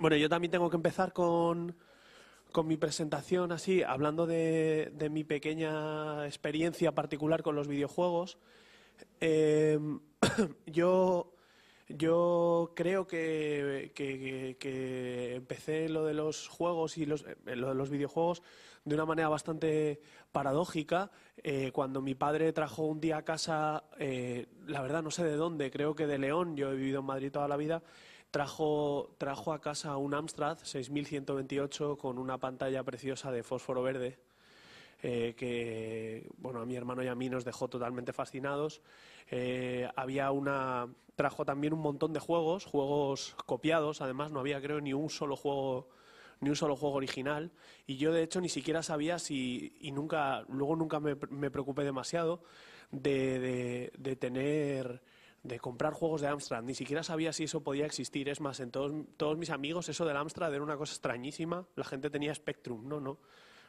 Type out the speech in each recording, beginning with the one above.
Bueno, yo también tengo que empezar con, mi presentación así, hablando de, mi pequeña experiencia particular con los videojuegos. Em, yo, yo creo que, empecé lo de los juegos y los, eh, de los videojuegos de una manera bastante paradójica. Eh, cuando mi padre trajo un día a casa, eh, la verdad no sé de dónde, creo que de León, yo he vivido en Madrid toda la vida, Trajo, trajo a casa un Amstrad 6128 con una pantalla preciosa de fósforo verde. Eh, que bueno, a mi hermano y a mí nos dejó totalmente fascinados. Eh, había una, trajo también un montón de juegos, juegos copiados, además no había creo ni un solo juego ni un solo juego original y yo de hecho ni siquiera sabía si y nunca luego nunca me, me preocupé demasiado de, de tener de comprar juegos de Amstrad. Ni siquiera sabía si eso podía existir. Es más, en todos, todos mis amigos eso del Amstrad era una cosa extrañísima. La gente tenía Spectrum, no, no.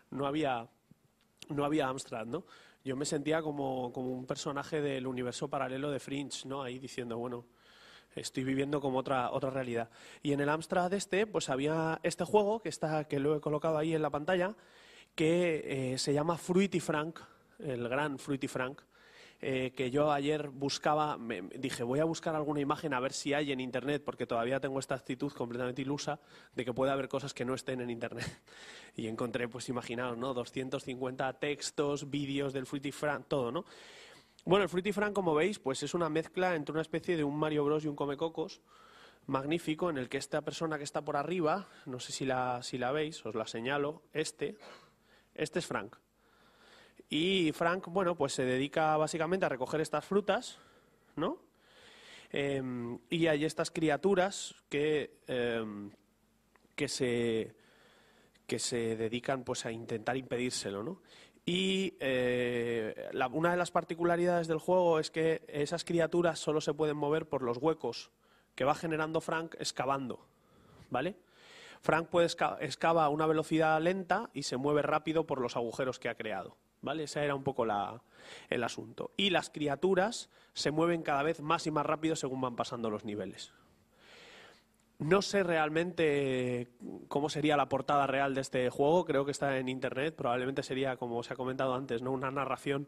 No había, no había Amstrad, ¿no? Yo me sentía como, un personaje del universo paralelo de Fringe, ¿no? Ahí diciendo, bueno, estoy viviendo como otra, otra realidad. Y en el Amstrad este, pues había este juego que, está, que lo he colocado ahí en la pantalla, que eh, se llama Fruity Frank, el gran Fruity Frank eh, que yo ayer buscaba, me, dije, voy a buscar alguna imagen a ver si hay en Internet, porque todavía tengo esta actitud completamente ilusa de que puede haber cosas que no estén en Internet. Y encontré, pues imaginaos, ¿no? 250 textos, vídeos del Fruity Frank, todo, ¿no? Bueno, el Fruity Frank, como veis, pues es una mezcla entre una especie de un Mario Bros y un cocos magnífico en el que esta persona que está por arriba, no sé si la, si la veis, os la señalo, este, este es Frank. Y Frank, bueno, pues se dedica básicamente a recoger estas frutas, ¿no? Em, y hay estas criaturas que, em, que, se, que se dedican pues, a intentar impedírselo, ¿no? Y eh, una de las particularidades del juego es que esas criaturas solo se pueden mover por los huecos que va generando Frank excavando, ¿vale? Frank puede excava a una velocidad lenta y se mueve rápido por los agujeros que ha creado. ¿vale? Ese era un poco la, el asunto. Y las criaturas se mueven cada vez más y más rápido según van pasando los niveles. No sé realmente cómo sería la portada real de este juego, creo que está en internet, probablemente sería, como se ha comentado antes, ¿no? una narración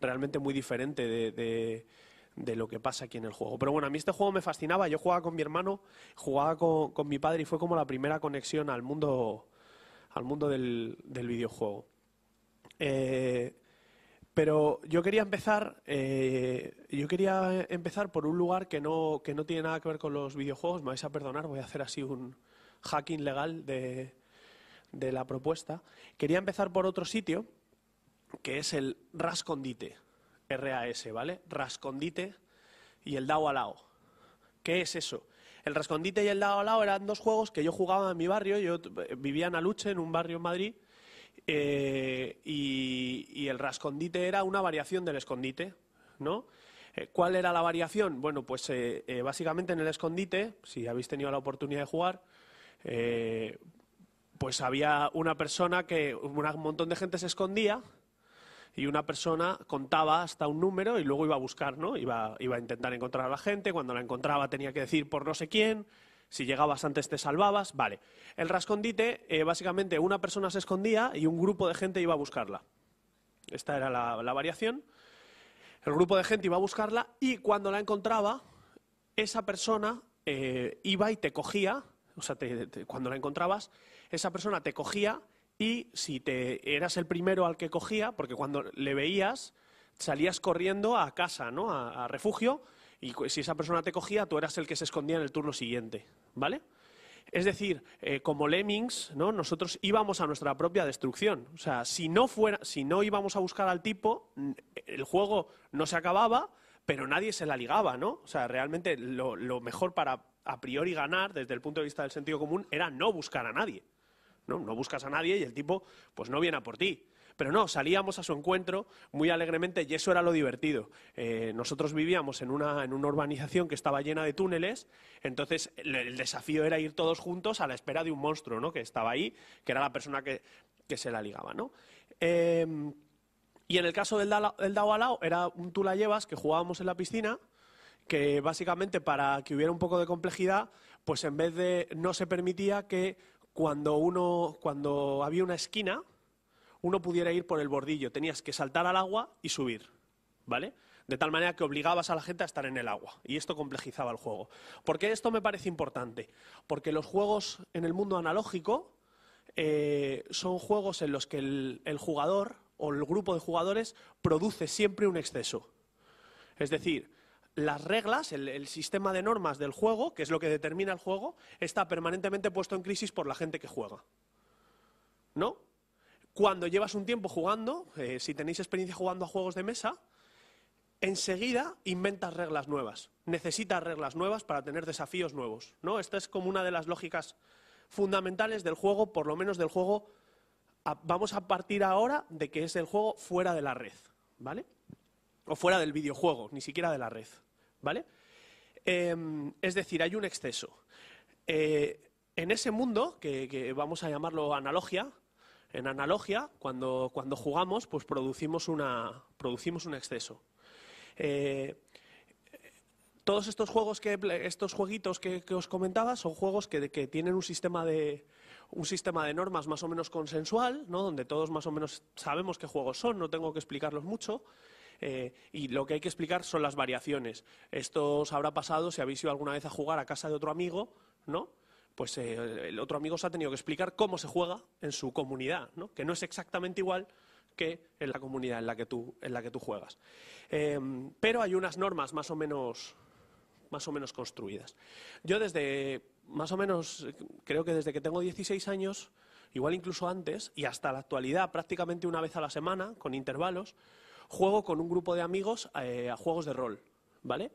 realmente muy diferente de, lo que pasa aquí en el juego. Pero bueno, a mí este juego me fascinaba, yo jugaba con mi hermano, jugaba con, mi padre y fue como la primera conexión al mundo, al mundo del videojuego. Eh, pero yo quería empezar, eh, yo quería empezar por un lugar que no, que no tiene nada que ver con los videojuegos. Me vais a perdonar, voy a hacer así un hacking legal de, la propuesta. Quería empezar por otro sitio, que es el Rascondite, RAS, ¿vale? Rascondite y el Dao Alao. ¿Qué es eso? El Rascondite y el Dao Alao eran dos juegos que yo jugaba en mi barrio. Yo eh, vivía en Aluche, en un barrio en Madrid, eh, y, el rascondite era una variación del escondite, ¿no? Eh, ¿Cuál era la variación? Bueno, pues eh, básicamente en el escondite, si habéis tenido la oportunidad de jugar, pues había una persona que, un montón de gente se escondía y una persona contaba hasta un número y luego iba a buscar, iba a intentar encontrar a la gente, cuando la encontraba tenía que decir por no sé quién, si llegabas antes te salvabas, vale. El rascondite, eh, básicamente una persona se escondía y un grupo de gente iba a buscarla. Esta era la, variación. El grupo de gente iba a buscarla y cuando la encontraba, esa persona eh, iba y te cogía, o sea, cuando la encontrabas, esa persona te cogía y si te eras el primero al que cogía, porque cuando le veías salías corriendo a casa, ¿no? a refugio y si esa persona te cogía, tú eras el que se escondía en el turno siguiente, ¿vale? Es decir, eh, como lemmings, ¿no? nosotros íbamos a nuestra propia destrucción. O sea, si no, fuera, si no íbamos a buscar al tipo, eh, el juego no se acababa, pero nadie se la ligaba, ¿no? O sea, realmente lo, mejor para a priori ganar, desde el punto de vista del sentido común, era no buscar a nadie. ¿no? no buscas a nadie y el tipo, pues no viene a por ti. Pero no, salíamos a su encuentro muy alegremente y eso era lo divertido. Eh, nosotros vivíamos en una, en una urbanización que estaba llena de túneles, entonces el, desafío era ir todos juntos a la espera de un monstruo, ¿no? Que estaba ahí, que era la persona que, se la ligaba, ¿no? Eh, y en el caso del, era un tú la llevas que jugábamos en la piscina, que básicamente para que hubiera un poco de complejidad, pues en vez de no se permitía que cuando uno cuando había una esquina uno pudiera ir por el bordillo. Tenías que saltar al agua y subir, ¿vale? De tal manera que obligabas a la gente a estar en el agua. Y esto complejizaba el juego. ¿Por qué esto me parece importante? Porque los juegos en el mundo analógico eh, son juegos en los que el, jugador o el grupo de jugadores produce siempre un exceso. Es decir, las reglas, el, sistema de normas del juego, que es lo que determina el juego, está permanentemente puesto en crisis por la gente que juega. ¿No? cuando llevas un tiempo jugando, eh, si tenéis experiencia jugando a juegos de mesa, enseguida inventas reglas nuevas, necesitas reglas nuevas para tener desafíos nuevos. ¿no? Esta es como una de las lógicas fundamentales del juego, por lo menos del juego, vamos a partir ahora de que es el juego fuera de la red, ¿vale? O fuera del videojuego, ni siquiera de la red, ¿vale? Em, es decir, hay un exceso. Eh, en ese mundo, que, que vamos a llamarlo analogía, en analogía, cuando, cuando jugamos, pues producimos, una, producimos un exceso. Eh, todos estos juegos que estos jueguitos que, os comentaba son juegos que, tienen un sistema de un sistema de normas más o menos consensual, ¿no? donde todos más o menos sabemos qué juegos son, no tengo que explicarlos mucho. Eh, y lo que hay que explicar son las variaciones. Esto os habrá pasado si habéis ido alguna vez a jugar a casa de otro amigo, ¿no? pues eh, el otro amigo se ha tenido que explicar cómo se juega en su comunidad, ¿no? que no es exactamente igual que en la comunidad en la que tú, en la que tú juegas. Em, pero hay unas normas más o menos más o menos construidas. Yo desde, más o menos, creo que desde que tengo 16 años, igual incluso antes, y hasta la actualidad, prácticamente una vez a la semana, con intervalos, juego con un grupo de amigos eh, a juegos de rol, ¿vale?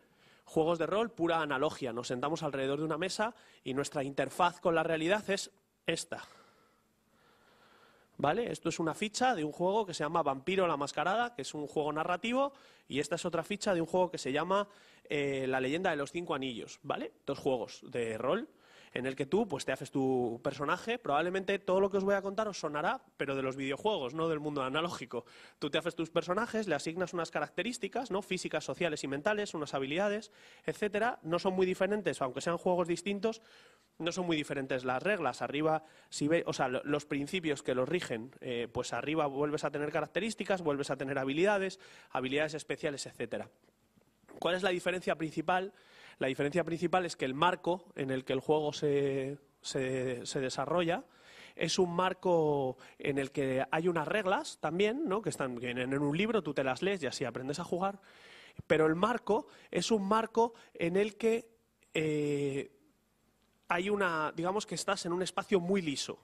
Juegos de rol, pura analogía. Nos sentamos alrededor de una mesa y nuestra interfaz con la realidad es esta. ¿Vale? Esto es una ficha de un juego que se llama Vampiro la Mascarada, que es un juego narrativo, y esta es otra ficha de un juego que se llama eh, La leyenda de los cinco anillos, ¿vale? Dos juegos de rol en el que tú pues, te haces tu personaje. Probablemente todo lo que os voy a contar os sonará, pero de los videojuegos, no del mundo analógico. Tú te haces tus personajes, le asignas unas características ¿no? físicas, sociales y mentales, unas habilidades, etcétera. No son muy diferentes, aunque sean juegos distintos, no son muy diferentes las reglas. Arriba, si ve, o sea, los principios que los rigen, eh, pues arriba vuelves a tener características, vuelves a tener habilidades, habilidades especiales, etcétera. ¿Cuál es la diferencia principal la diferencia principal es que el marco en el que el juego se, se, desarrolla es un marco en el que hay unas reglas también, ¿no? que están en un libro, tú te las lees y así aprendes a jugar, pero el marco es un marco en el que eh, hay una, digamos que estás en un espacio muy liso,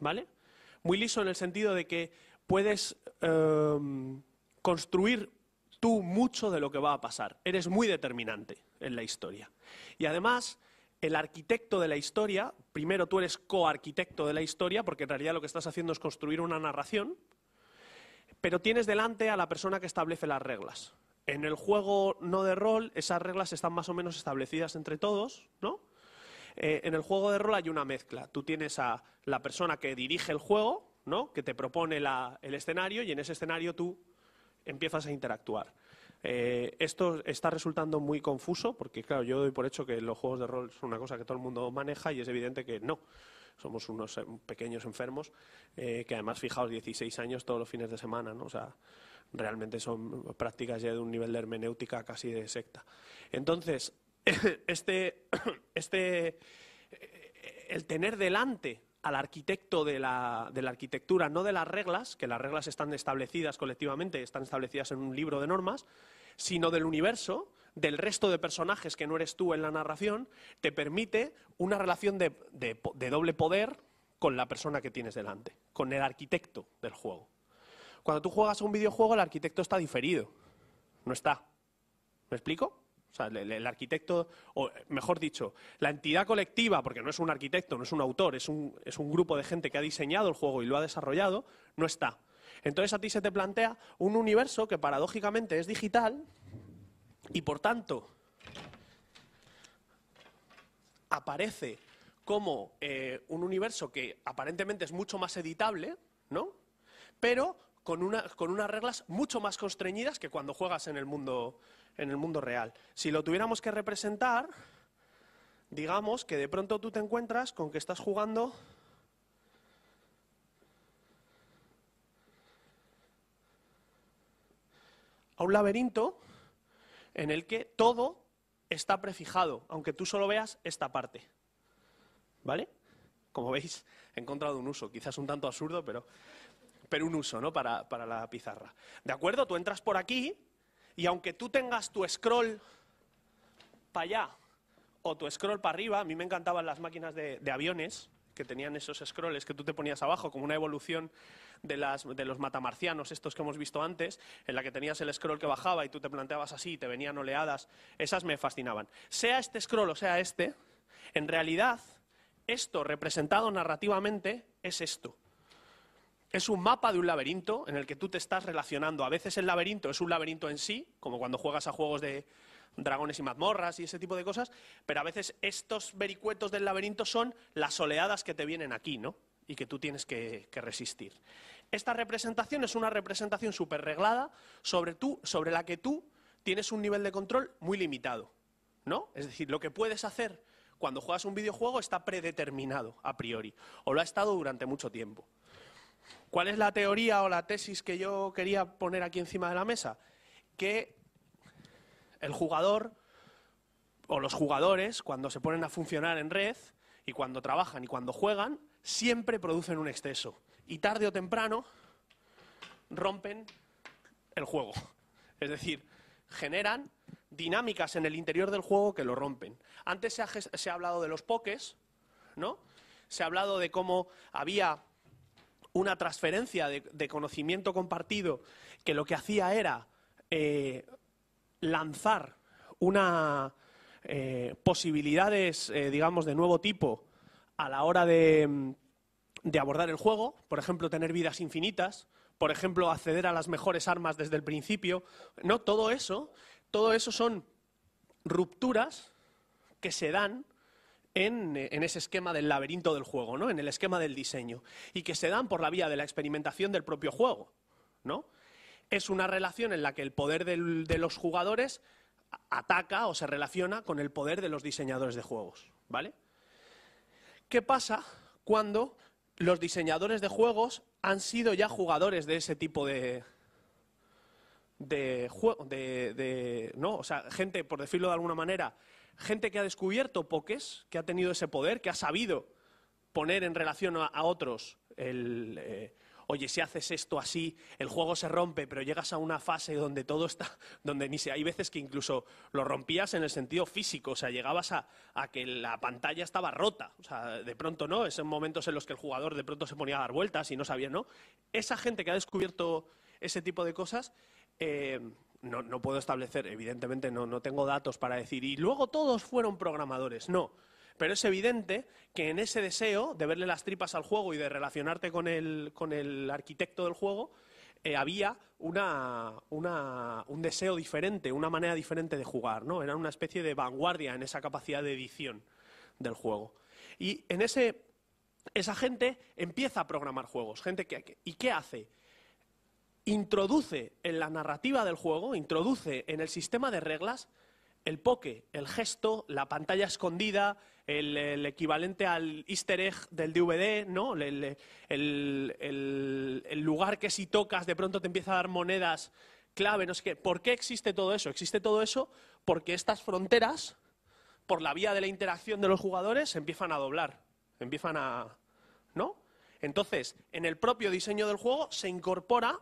¿vale? Muy liso en el sentido de que puedes eh, construir tú mucho de lo que va a pasar. Eres muy determinante en la historia. Y además, el arquitecto de la historia, primero tú eres coarquitecto de la historia, porque en realidad lo que estás haciendo es construir una narración, pero tienes delante a la persona que establece las reglas. En el juego no de rol, esas reglas están más o menos establecidas entre todos, ¿no? Eh, en el juego de rol hay una mezcla. Tú tienes a la persona que dirige el juego, ¿no? Que te propone el escenario y en ese escenario tú empiezas a interactuar. Eh, esto está resultando muy confuso porque, claro, yo doy por hecho que los juegos de rol son una cosa que todo el mundo maneja y es evidente que no. Somos unos eh, pequeños enfermos eh, que además, fijaos, 16 años todos los fines de semana, ¿no? O sea, realmente son prácticas ya de un nivel de hermenéutica casi de secta. Entonces, este, este, el tener delante al arquitecto de la, arquitectura, no de las reglas, que las reglas están establecidas colectivamente, están establecidas en un libro de normas, sino del universo, del resto de personajes que no eres tú en la narración, te permite una relación de, de doble poder con la persona que tienes delante, con el arquitecto del juego. Cuando tú juegas a un videojuego, el arquitecto está diferido, no está. ¿Me explico? sea, el, arquitecto, o mejor dicho, la entidad colectiva, porque no es un arquitecto, no es un autor, es un, es un grupo de gente que ha diseñado el juego y lo ha desarrollado, no está. Entonces a ti se te plantea un universo que paradójicamente es digital y por tanto aparece como eh, un universo que aparentemente es mucho más editable, ¿no? Pero con, una, con unas reglas mucho más constreñidas que cuando juegas en el mundo en el mundo real. Si lo tuviéramos que representar, digamos que de pronto tú te encuentras con que estás jugando a un laberinto en el que todo está prefijado, aunque tú solo veas esta parte. ¿Vale? Como veis, he encontrado un uso, quizás un tanto absurdo, pero, pero un uso ¿no? para, para la pizarra. ¿De acuerdo? Tú entras por aquí y aunque tú tengas tu scroll para allá o tu scroll para arriba, a mí me encantaban las máquinas de, aviones que tenían esos scrolls que tú te ponías abajo, como una evolución de, las, de los matamarcianos, estos que hemos visto antes, en la que tenías el scroll que bajaba y tú te planteabas así y te venían oleadas, esas me fascinaban. Sea este scroll o sea este, en realidad, esto representado narrativamente es esto es un mapa de un laberinto en el que tú te estás relacionando. A veces el laberinto es un laberinto en sí, como cuando juegas a juegos de dragones y mazmorras y ese tipo de cosas, pero a veces estos vericuetos del laberinto son las oleadas que te vienen aquí, ¿no? Y que tú tienes que, resistir. Esta representación es una representación súper reglada sobre, sobre la que tú tienes un nivel de control muy limitado, ¿no? Es decir, lo que puedes hacer cuando juegas un videojuego está predeterminado a priori, o lo ha estado durante mucho tiempo. ¿Cuál es la teoría o la tesis que yo quería poner aquí encima de la mesa? Que el jugador o los jugadores, cuando se ponen a funcionar en red y cuando trabajan y cuando juegan, siempre producen un exceso. Y tarde o temprano rompen el juego. Es decir, generan dinámicas en el interior del juego que lo rompen. Antes se ha, hablado de los poques, ¿no? Se ha hablado de cómo había una transferencia de, conocimiento compartido que lo que hacía era eh, lanzar una eh, posibilidades, eh, digamos, de nuevo tipo a la hora de, mm, de abordar el juego, por ejemplo, tener vidas infinitas, por ejemplo, acceder a las mejores armas desde el principio, no todo eso, todo eso son rupturas que se dan eh, en, ese esquema del laberinto del juego, ¿no? en el esquema del diseño, y que se dan por la vía de la experimentación del propio juego. ¿no? Es una relación en la que el poder de los jugadores ataca o se relaciona con el poder de los diseñadores de juegos. ¿vale? ¿Qué pasa cuando los diseñadores de juegos han sido ya jugadores de ese tipo de, de de, no, o sea, gente, por decirlo de alguna manera, gente que ha descubierto pokés, que ha tenido ese poder, que ha sabido poner en relación a, otros el... Eh, oye, si haces esto así, el juego se rompe, pero llegas a una fase donde todo está, donde ni se, hay veces que incluso lo rompías en el sentido físico, o sea, llegabas a, que la pantalla estaba rota, o sea, de pronto no, esos momentos en los que el jugador de pronto se ponía a dar vueltas y no sabía, ¿no? Esa gente que ha descubierto ese tipo de cosas, eh, no, puedo establecer, evidentemente no, no tengo datos para decir, y luego todos fueron programadores, no. Pero es evidente que en ese deseo de verle las tripas al juego y de relacionarte con el, con el arquitecto del juego, eh, había una, un deseo diferente, una manera diferente de jugar, ¿no? Era una especie de vanguardia en esa capacidad de edición del juego. Y en ese, esa gente empieza a programar juegos. Gente que, ¿Y qué hace? introduce en la narrativa del juego, introduce en el sistema de reglas el poke, el gesto, la pantalla escondida, el, equivalente al easter egg del DVD, ¿no? El, lugar que si tocas de pronto te empieza a dar monedas clave, no sé ¿Por qué existe todo eso? Existe todo eso porque estas fronteras, por la vía de la interacción de los jugadores, empiezan a doblar, empiezan a... ¿no? Entonces, en el propio diseño del juego se incorpora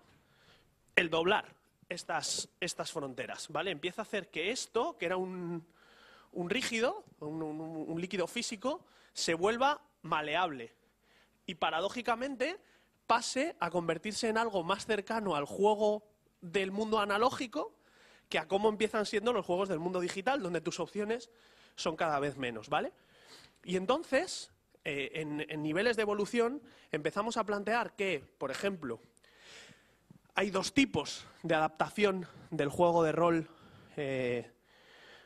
el doblar estas, estas fronteras, ¿vale? Empieza a hacer que esto, que era un, rígido, un, líquido físico, se vuelva maleable. Y paradójicamente pase a convertirse en algo más cercano al juego del mundo analógico que a cómo empiezan siendo los juegos del mundo digital, donde tus opciones son cada vez menos, ¿vale? Y entonces, eh, en niveles de evolución, empezamos a plantear que, por ejemplo, hay dos tipos de adaptación del juego de rol, eh,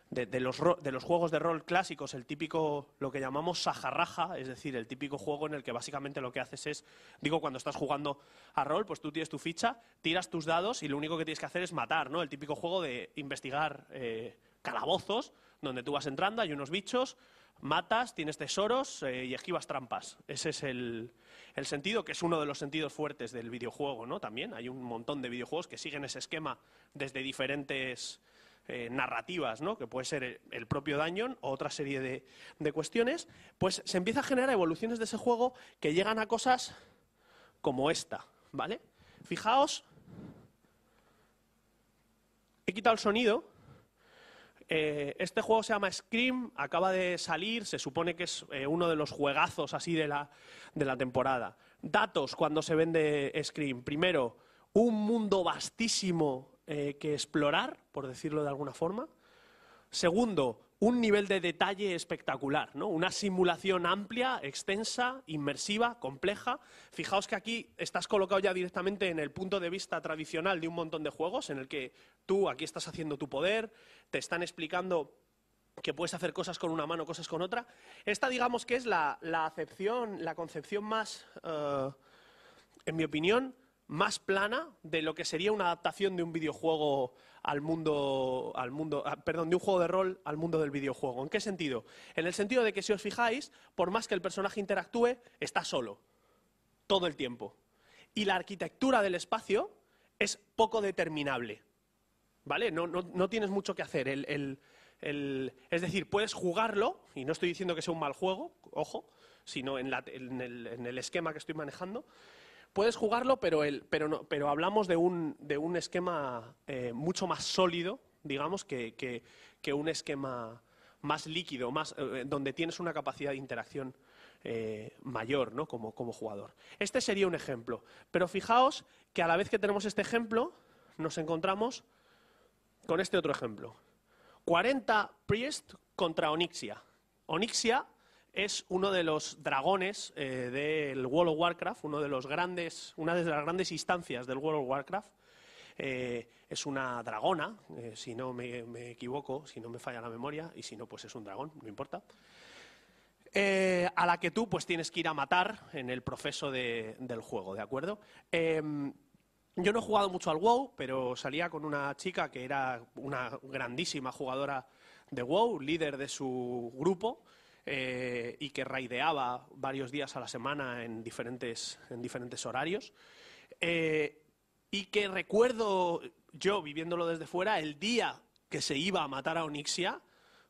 de, los juegos de rol clásicos, el típico, lo que llamamos sajarraja, es decir, el típico juego en el que básicamente lo que haces es, digo, cuando estás jugando a rol, pues tú tienes tu ficha, tiras tus dados y lo único que tienes que hacer es matar, ¿no? El típico juego de investigar eh, calabozos, donde tú vas entrando, hay unos bichos, matas, tienes tesoros eh, y esquivas trampas. Ese es el, sentido, que es uno de los sentidos fuertes del videojuego, ¿no? También hay un montón de videojuegos que siguen ese esquema desde diferentes eh, narrativas, ¿no? Que puede ser el, propio Dungeon o otra serie de, de, cuestiones. Pues se empieza a generar evoluciones de ese juego que llegan a cosas como esta, ¿vale? Fijaos, he quitado el sonido eh, este juego se llama Scream, acaba de salir, se supone que es eh, uno de los juegazos así de la, de la temporada. Datos cuando se vende Scream. Primero, un mundo vastísimo eh, que explorar, por decirlo de alguna forma. Segundo, un nivel de detalle espectacular, ¿no? Una simulación amplia, extensa, inmersiva, compleja. Fijaos que aquí estás colocado ya directamente en el punto de vista tradicional de un montón de juegos, en el que tú aquí estás haciendo tu poder, te están explicando que puedes hacer cosas con una mano, cosas con otra. Esta, digamos que es la, acepción, la concepción más, eh, en mi opinión, más plana de lo que sería una adaptación de un videojuego al mundo, al mundo, ah, perdón, de un juego de rol al mundo del videojuego. ¿En qué sentido? En el sentido de que si os fijáis, por más que el personaje interactúe, está solo todo el tiempo. Y la arquitectura del espacio es poco determinable. ¿Vale? No, tienes mucho que hacer. El, es decir, puedes jugarlo, y no estoy diciendo que sea un mal juego, ojo, sino en, en el esquema que estoy manejando, Puedes jugarlo, pero, pero, no, pero hablamos de un, de un esquema eh, mucho más sólido, digamos, que, un esquema más líquido, más, eh, donde tienes una capacidad de interacción eh, mayor ¿no? como, como jugador. Este sería un ejemplo. Pero fijaos que a la vez que tenemos este ejemplo, nos encontramos con este otro ejemplo. 40 Priest contra Onixia. Onixia es uno de los dragones eh, del World of Warcraft, uno de una de las grandes instancias del World of Warcraft. Eh, es una dragona, eh, si no me, equivoco, si no me falla la memoria, y si no, pues es un dragón, no importa. a la que tú pues tienes que ir a matar en el proceso del juego, ¿de acuerdo? Em, yo no he jugado mucho al WoW, pero salía con una chica que era una grandísima jugadora de WoW, líder de su grupo, eh, y que raideaba varios días a la semana en diferentes, en diferentes horarios. Eh, y que recuerdo yo, viviéndolo desde fuera, el día que se iba a matar a Onixia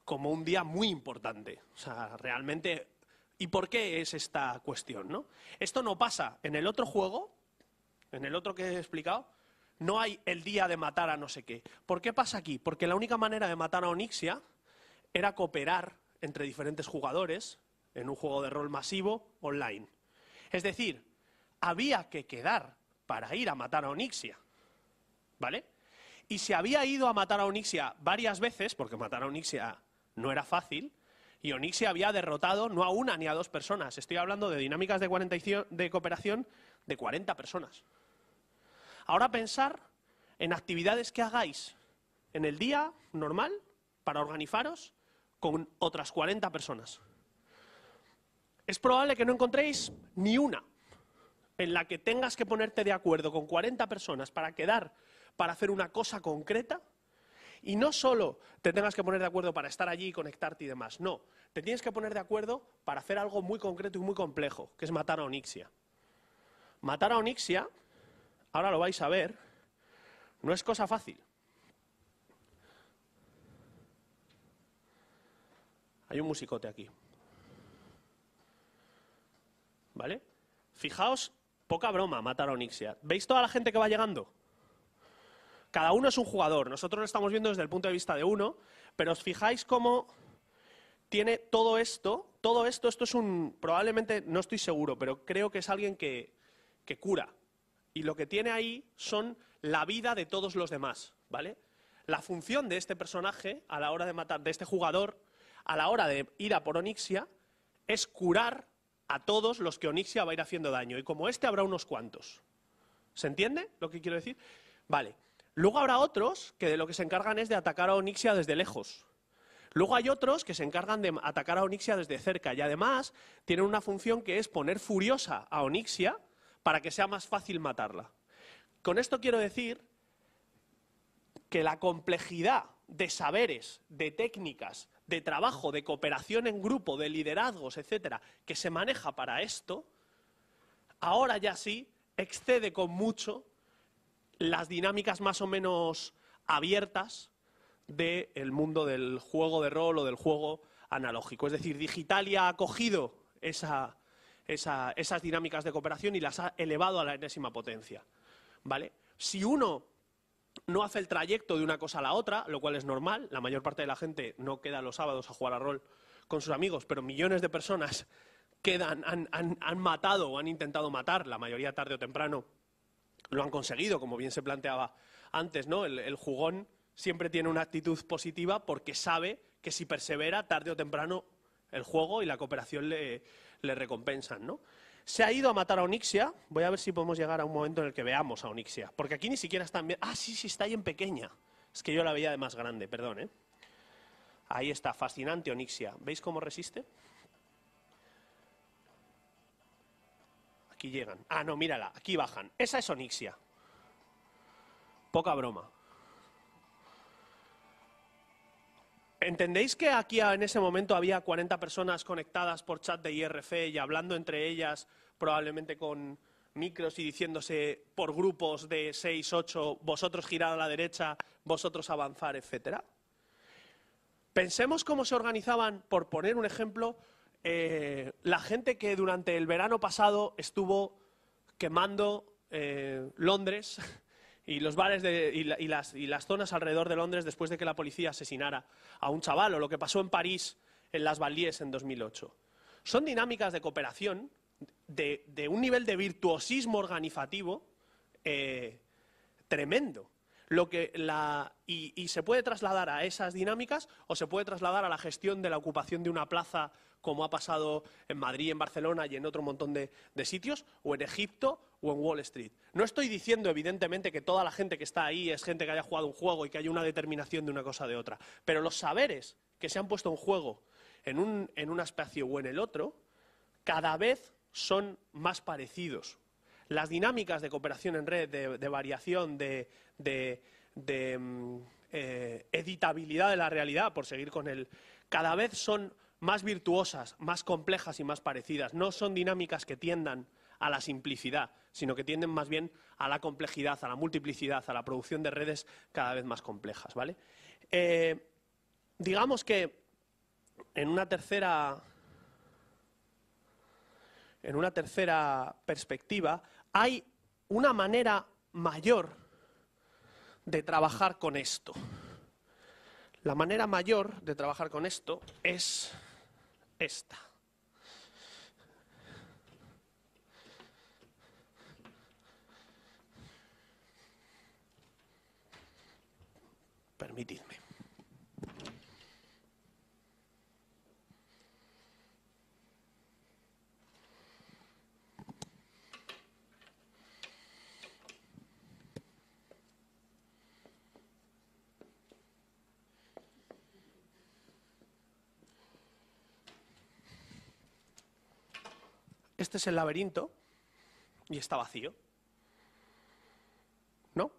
como un día muy importante. O sea, realmente... ¿Y por qué es esta cuestión? ¿no? Esto no pasa en el otro juego, en el otro que he explicado, no hay el día de matar a no sé qué. ¿Por qué pasa aquí? Porque la única manera de matar a Onixia era cooperar entre diferentes jugadores en un juego de rol masivo online. Es decir, había que quedar para ir a matar a Onixia. ¿Vale? Y se había ido a matar a Onixia varias veces, porque matar a Onixia no era fácil, y Onixia había derrotado no a una ni a dos personas. Estoy hablando de dinámicas de, de cooperación de 40 personas. Ahora pensar en actividades que hagáis en el día normal para organizaros con otras 40 personas. Es probable que no encontréis ni una en la que tengas que ponerte de acuerdo con 40 personas para quedar, para hacer una cosa concreta, y no solo te tengas que poner de acuerdo para estar allí y conectarte y demás, no, te tienes que poner de acuerdo para hacer algo muy concreto y muy complejo, que es matar a Onixia. Matar a Onyxia, ahora lo vais a ver, no es cosa fácil. Hay un musicote aquí. ¿Vale? Fijaos, poca broma, matar a Onixia. ¿Veis toda la gente que va llegando? Cada uno es un jugador. Nosotros lo estamos viendo desde el punto de vista de uno, pero os fijáis cómo tiene todo esto. Todo esto, esto es un. Probablemente, no estoy seguro, pero creo que es alguien que, que cura. Y lo que tiene ahí son la vida de todos los demás, ¿vale? La función de este personaje a la hora de matar, de este jugador, a la hora de ir a por Onixia es curar a todos los que Onixia va a ir haciendo daño. Y como este habrá unos cuantos. ¿Se entiende lo que quiero decir? Vale. Luego habrá otros que de lo que se encargan es de atacar a Onixia desde lejos. Luego hay otros que se encargan de atacar a Onixia desde cerca y además tienen una función que es poner furiosa a Onixia para que sea más fácil matarla. Con esto quiero decir que la complejidad de saberes, de técnicas, de trabajo, de cooperación en grupo, de liderazgos, etcétera, que se maneja para esto, ahora ya sí excede con mucho las dinámicas más o menos abiertas del mundo del juego de rol o del juego analógico. Es decir, Digitalia ha acogido esas dinámicas de cooperación y las ha elevado a la enésima potencia. ¿Vale? Si uno no hace el trayecto de una cosa a la otra, lo cual es normal. La mayor parte de la gente no queda los sábados a jugar a rol con sus amigos, pero millones de personas quedan, han, matado o han intentado matar, la mayoría tarde o temprano lo han conseguido, como bien se planteaba antes, ¿no? El, jugón siempre tiene una actitud positiva porque sabe que si persevera, tarde o temprano, el juego y la cooperación le, le recompensan, ¿no? Se ha ido a matar a Onixia. Voy a ver si podemos llegar a un momento en el que veamos a Onixia. Porque aquí ni siquiera está bien... Ah, sí, sí, está ahí en pequeña. Es que yo la veía de más grande, perdón, ¿eh? Ahí está, fascinante Onixia. ¿Veis cómo resiste? Aquí llegan. Ah, no, mírala, aquí bajan. Esa es Onixia. Poca broma. ¿Entendéis que aquí en ese momento había 40 personas conectadas por chat de IRC y hablando entre ellas, probablemente con micros y diciéndose por grupos de 6, 8, vosotros girar a la derecha, vosotros avanzar, etcétera? Pensemos cómo se organizaban, por poner un ejemplo, eh, la gente que durante el verano pasado estuvo quemando eh, Londres y los bares de, y, las, y las zonas alrededor de Londres después de que la policía asesinara a un chaval o lo que pasó en París en las Valies en 2008. Son dinámicas de cooperación de, un nivel de virtuosismo organizativo eh, tremendo. Lo que la, y, y, se puede trasladar a esas dinámicas o se puede trasladar a la gestión de la ocupación de una plaza como ha pasado en Madrid, en Barcelona y en otro montón de, sitios, o en Egipto o en Wall Street. No estoy diciendo, evidentemente, que toda la gente que está ahí es gente que haya jugado un juego y que haya una determinación de una cosa o de otra, pero los saberes que se han puesto en juego en un, en espacio o en el otro, cada vez son más parecidos. Las dinámicas de cooperación en red, de, variación, de, mm, eh, editabilidad de la realidad, por seguir con él, cada vez son más virtuosas, más complejas y más parecidas. No son dinámicas que tiendan a la simplicidad, sino que tienden más bien a la complejidad, a la multiplicidad, a la producción de redes cada vez más complejas. ¿vale? Eh, digamos que en una tercera. En una tercera perspectiva, hay una manera mayor de trabajar con esto. La manera mayor de trabajar con esto es esta. Permitidme. este es el laberinto y está vacío. ¿No?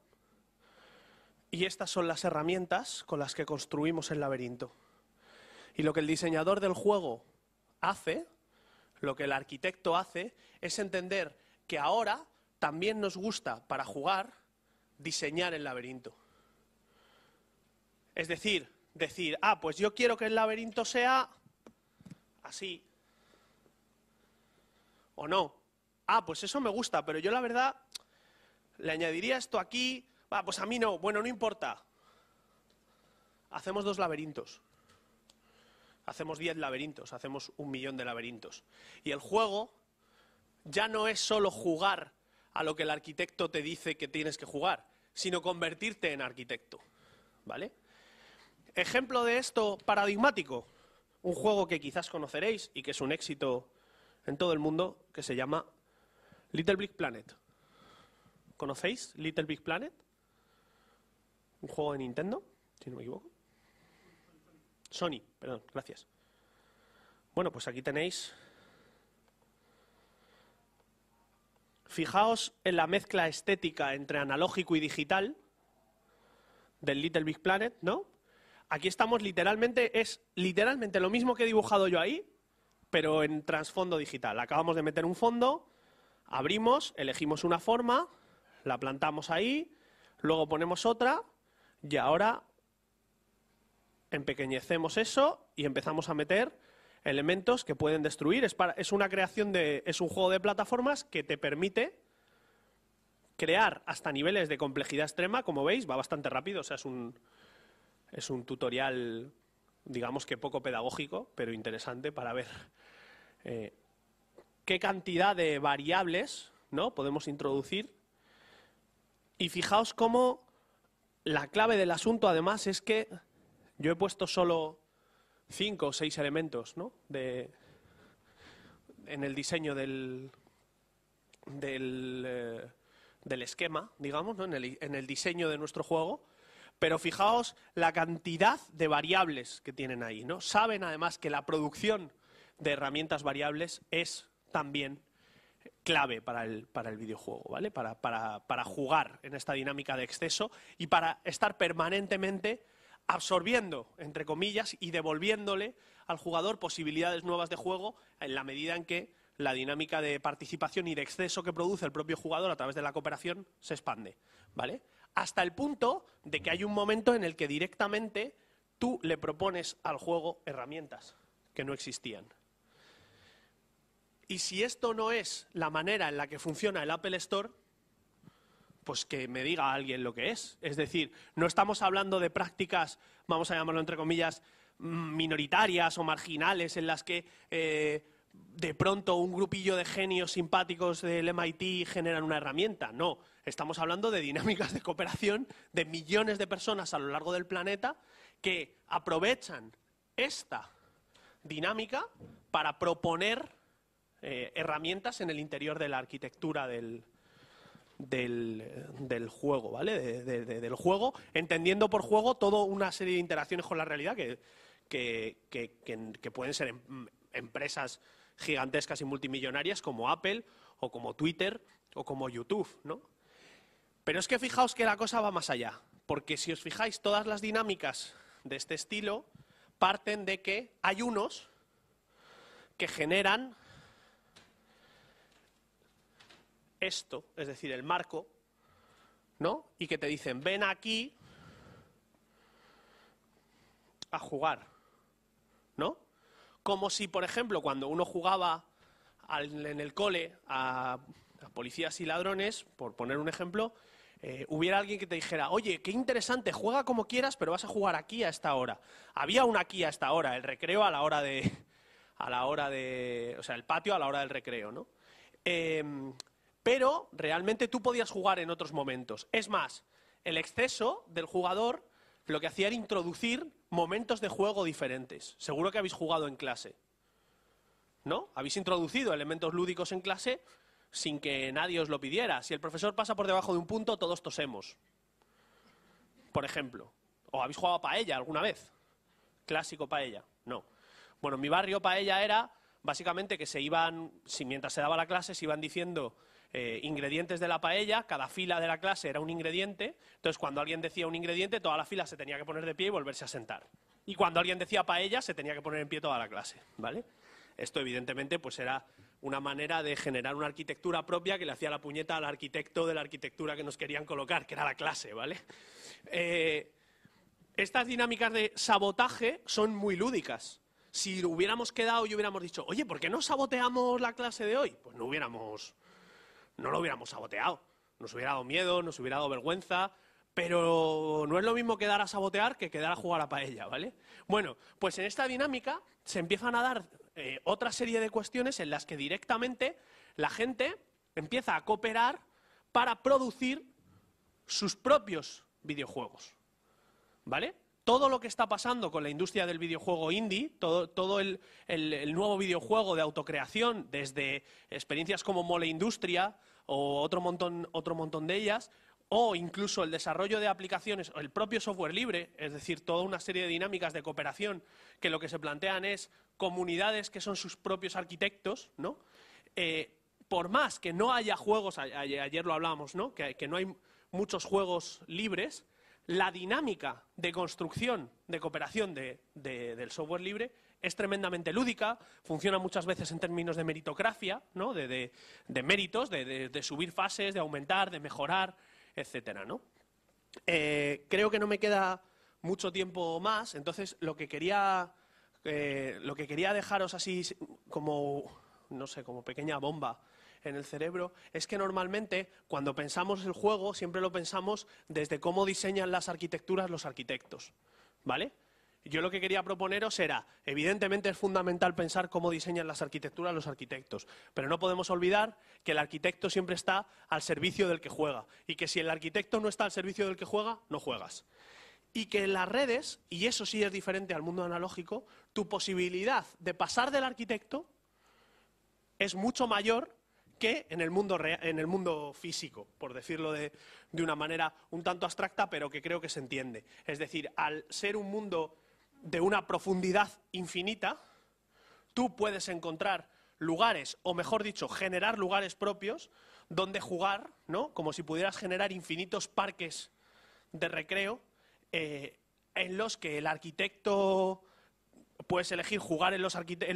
Y estas son las herramientas con las que construimos el laberinto. Y lo que el diseñador del juego hace, lo que el arquitecto hace, es entender que ahora también nos gusta para jugar diseñar el laberinto. Es decir, decir, ah, pues yo quiero que el laberinto sea así, o no. Ah, pues eso me gusta, pero yo la verdad le añadiría esto aquí. Ah, pues a mí no, bueno, no importa. Hacemos dos laberintos. Hacemos diez laberintos, hacemos un millón de laberintos. Y el juego ya no es solo jugar a lo que el arquitecto te dice que tienes que jugar, sino convertirte en arquitecto. ¿Vale? Ejemplo de esto paradigmático, un juego que quizás conoceréis y que es un éxito en todo el mundo que se llama Little Big Planet. ¿Conocéis Little Big Planet? Un juego de Nintendo, si no me equivoco. Sony, perdón, gracias. Bueno, pues aquí tenéis. Fijaos en la mezcla estética entre analógico y digital del Little Big Planet, ¿no? Aquí estamos literalmente, es literalmente lo mismo que he dibujado yo ahí, pero en trasfondo digital. Acabamos de meter un fondo, abrimos, elegimos una forma, la plantamos ahí, luego ponemos otra y ahora empequeñecemos eso y empezamos a meter elementos que pueden destruir. Es, es una creación de, es un juego de plataformas que te permite crear hasta niveles de complejidad extrema, como veis, va bastante rápido, o sea, es un, es un tutorial, digamos que poco pedagógico, pero interesante para ver eh, qué cantidad de variables ¿no? podemos introducir. Y fijaos cómo la clave del asunto, además, es que yo he puesto solo cinco o seis elementos de, en el diseño del, del, eh, esquema, digamos, en, el, diseño de nuestro juego. Pero fijaos la cantidad de variables que tienen ahí, ¿no? Saben además que la producción de herramientas variables es también clave para el, para el videojuego, ¿vale? Para, para, para, jugar en esta dinámica de exceso y para estar permanentemente absorbiendo, entre comillas, y devolviéndole al jugador posibilidades nuevas de juego en la medida en que la dinámica de participación y de exceso que produce el propio jugador a través de la cooperación se expande, ¿vale? Hasta el punto de que hay un momento en el que directamente tú le propones al juego herramientas que no existían. Y si esto no es la manera en la que funciona el Apple Store, pues que me diga alguien lo que es. Es decir, no estamos hablando de prácticas, vamos a llamarlo entre comillas, mm, minoritarias o marginales en las que eh, de pronto un grupillo de genios simpáticos del MIT generan una herramienta. No, estamos hablando de dinámicas de cooperación de millones de personas a lo largo del planeta que aprovechan esta dinámica para proponer eh, herramientas en el interior de la arquitectura del, del, juego, ¿vale? del juego, entendiendo por juego toda una serie de interacciones con la realidad que, que, pueden ser em, empresas gigantescas y multimillonarias como Apple o como Twitter o como YouTube, ¿no? Pero es que fijaos que la cosa va más allá, porque si os fijáis, todas las dinámicas de este estilo parten de que hay unos que generan esto, es decir, el marco, ¿no? Y que te dicen, ven aquí a jugar, ¿no? Como si, por ejemplo, cuando uno jugaba en el cole a, policías y ladrones, por poner un ejemplo, eh, hubiera alguien que te dijera, oye, qué interesante, juega como quieras, pero vas a jugar aquí a esta hora. Había un aquí a esta hora, el recreo a la hora de, a la hora de, o sea, el patio a la hora del recreo, ¿no? Eh, pero realmente tú podías jugar en otros momentos. Es más, el exceso del jugador lo que hacía era introducir momentos de juego diferentes. Seguro que habéis jugado en clase. ¿No? Habéis introducido elementos lúdicos en clase sin que nadie os lo pidiera. Si el profesor pasa por debajo de un punto, todos tosemos. Por ejemplo. ¿O habéis jugado paella alguna vez? Clásico paella. No. Bueno, en mi barrio paella era básicamente que se iban, si mientras se daba la clase, se iban diciendo eh, ingredientes de la paella, cada fila de la clase era un ingrediente, entonces cuando alguien decía un ingrediente, toda la fila se tenía que poner de pie y volverse a sentar. Y cuando alguien decía paella, se tenía que poner en pie toda la clase, ¿vale? Esto evidentemente pues era una manera de generar una arquitectura propia que le hacía la puñeta al arquitecto de la arquitectura que nos querían colocar, que era la clase, ¿vale? Eh, estas dinámicas de sabotaje son muy lúdicas. Si hubiéramos quedado y hubiéramos dicho, oye, ¿por qué no saboteamos la clase de hoy? Pues no hubiéramos no lo hubiéramos saboteado. Nos hubiera dado miedo, nos hubiera dado vergüenza, pero no es lo mismo quedar a sabotear que quedar a jugar a paella, ¿vale? Bueno, pues en esta dinámica se empiezan a dar eh, otra serie de cuestiones en las que directamente la gente empieza a cooperar para producir sus propios videojuegos, ¿vale? todo lo que está pasando con la industria del videojuego indie, todo, todo el, nuevo videojuego de autocreación, desde experiencias como Mole Industria o otro montón, otro montón de ellas, o incluso el desarrollo de aplicaciones o el propio software libre, es decir, toda una serie de dinámicas de cooperación que lo que se plantean es comunidades que son sus propios arquitectos, ¿no? Eh, por más que no haya juegos, ayer lo hablábamos, ¿no? Que, que no hay muchos juegos libres, la dinámica de construcción, de cooperación de, del software libre es tremendamente lúdica, funciona muchas veces en términos de meritocracia, ¿no? de, de méritos, de, subir fases, de aumentar, de mejorar, etc. ¿no? Eh, creo que no me queda mucho tiempo más, entonces lo que quería, eh, lo que quería dejaros así como, no sé, como pequeña bomba en el cerebro es que normalmente cuando pensamos el juego siempre lo pensamos desde cómo diseñan las arquitecturas los arquitectos, ¿vale? Yo lo que quería proponeros era, evidentemente es fundamental pensar cómo diseñan las arquitecturas los arquitectos, pero no podemos olvidar que el arquitecto siempre está al servicio del que juega y que si el arquitecto no está al servicio del que juega, no juegas. Y que en las redes, y eso sí es diferente al mundo analógico, tu posibilidad de pasar del arquitecto es mucho mayor que en el mundo, en el mundo físico, por decirlo de, una manera un tanto abstracta, pero que creo que se entiende. Es decir, al ser un mundo de una profundidad infinita, tú puedes encontrar lugares, o mejor dicho, generar lugares propios donde jugar, ¿no? Como si pudieras generar infinitos parques de recreo eh, en los que el arquitecto Puedes elegir jugar en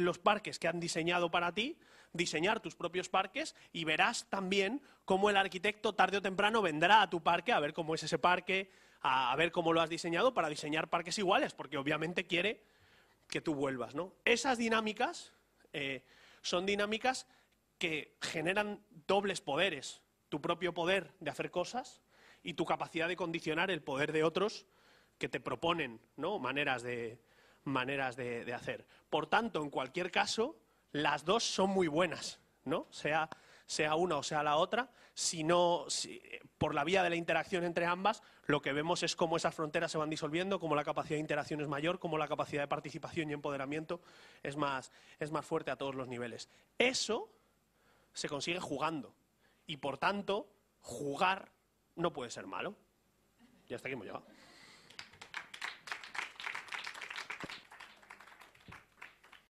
los, parques que han diseñado para ti, diseñar tus propios parques y verás también cómo el arquitecto tarde o temprano vendrá a tu parque a ver cómo es ese parque, a, ver cómo lo has diseñado para diseñar parques iguales, porque obviamente quiere que tú vuelvas. ¿no? Esas dinámicas eh, son dinámicas que generan dobles poderes, tu propio poder de hacer cosas y tu capacidad de condicionar el poder de otros que te proponen ¿no? maneras de, maneras de, hacer. Por tanto, en cualquier caso, las dos son muy buenas, ¿no? Sea, sea una o sea la otra, sino por la vía de la interacción entre ambas, lo que vemos es cómo esas fronteras se van disolviendo, cómo la capacidad de interacción es mayor, cómo la capacidad de participación y empoderamiento es más, es más fuerte a todos los niveles. Eso se consigue jugando y, por tanto, jugar no puede ser malo. Y hasta aquí hemos llegado.